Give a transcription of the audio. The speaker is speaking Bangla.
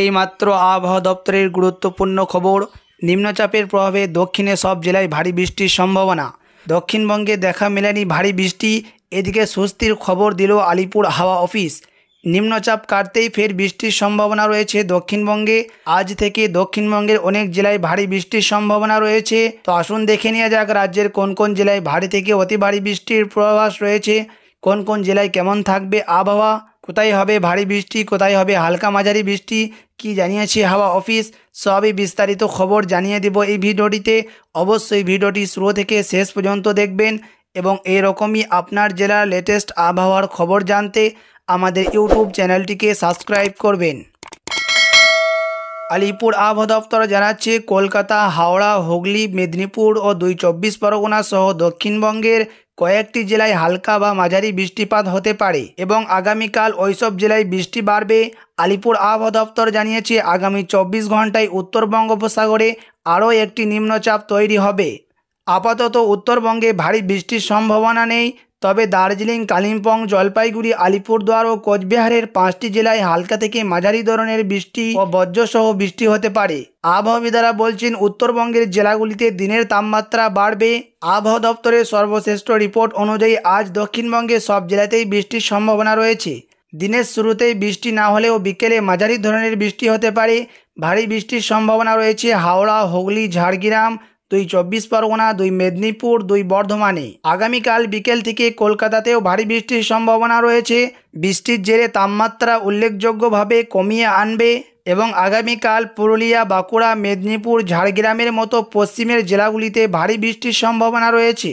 এইমাত্র আবহাওয়া দপ্তরের গুরুত্বপূর্ণ খবর নিম্নচাপের প্রভাবে দক্ষিণে সব জেলায় ভারী বৃষ্টির সম্ভাবনা দক্ষিণবঙ্গে দেখা মেলেনি ভারী বৃষ্টি এদিকে স্বস্তির খবর দিল আলিপুর হাওয়া অফিস নিম্নচাপ কাটতেই ফের বৃষ্টির সম্ভাবনা রয়েছে দক্ষিণবঙ্গে আজ থেকে দক্ষিণবঙ্গের অনেক জেলায় ভারী বৃষ্টির সম্ভাবনা রয়েছে তো আসুন দেখে নেওয়া যাক রাজ্যের কোন কোন জেলায় ভারী থেকে অতি ভারী বৃষ্টির পূর্বাভাস রয়েছে কোন কোন জেলায় কেমন থাকবে আবহাওয়া কোথায় হবে ভারী বৃষ্টি কোথায় হবে হালকা মাঝারি বৃষ্টি কি জানিয়েছে হাওয়া অফিস সবই বিস্তারিত খবর জানিয়ে দেব এই ভিডিওটিতে অবশ্যই ভিডিওটি শুরু থেকে শেষ পর্যন্ত দেখবেন এবং এরকমই আপনার জেলার লেটেস্ট আবহাওয়ার খবর জানতে আমাদের ইউটিউব চ্যানেলটিকে সাবস্ক্রাইব করবেন আলিপুর আবহাওয়া দপ্তর জানাচ্ছে কলকাতা হাওড়া হুগলি মেদিনীপুর ও দুই চব্বিশ পরগনা সহ দক্ষিণবঙ্গের কয়েকটি জেলায় হালকা বা মাঝারি বৃষ্টিপাত হতে পারে এবং আগামীকাল ওইসব জেলায় বৃষ্টি বাড়বে আলিপুর আবহাওয়া দপ্তর জানিয়েছে আগামী চব্বিশ ঘন্টায় উত্তর বঙ্গোপসাগরে আরও একটি নিম্নচাপ তৈরি হবে আপাতত উত্তরবঙ্গে ভারী বৃষ্টির সম্ভাবনা নেই তবে দার্জিলিং কালিম্পং জলপাইগুড়ি আলিপুরদুয়ার ও কোচবিহারের পাঁচটি জেলায় হালকা থেকে মাঝারি ধরনের বৃষ্টি ও বজ্রসহ বৃষ্টি হতে পারে আবহাওয়িদারা বলছেন উত্তরবঙ্গের জেলাগুলিতে দিনের তাপমাত্রা বাড়বে আবহাওয়া দপ্তরের সর্বশ্রেষ্ঠ রিপোর্ট অনুযায়ী আজ দক্ষিণবঙ্গে সব জেলাতেই বৃষ্টির সম্ভাবনা রয়েছে দিনের শুরুতেই বৃষ্টি না হলেও বিকেলে মাঝারি ধরনের বৃষ্টি হতে পারে ভারী বৃষ্টির সম্ভাবনা রয়েছে হাওড়া হুগলি ঝাড়গ্রাম দুই চব্বিশ পরগনা দুই মেদিনীপুর দুই বর্ধমানে আগামীকাল বিকেল থেকে কলকাতাতেও ভারী বৃষ্টির সম্ভাবনা রয়েছে বৃষ্টির জেরে তাপমাত্রা উল্লেখযোগ্যভাবে কমিয়ে আনবে এবং আগামীকাল পুরুলিয়া বাঁকুড়া মেদিনীপুর ঝাড়গ্রামের মতো পশ্চিমের জেলাগুলিতে ভারী বৃষ্টির সম্ভাবনা রয়েছে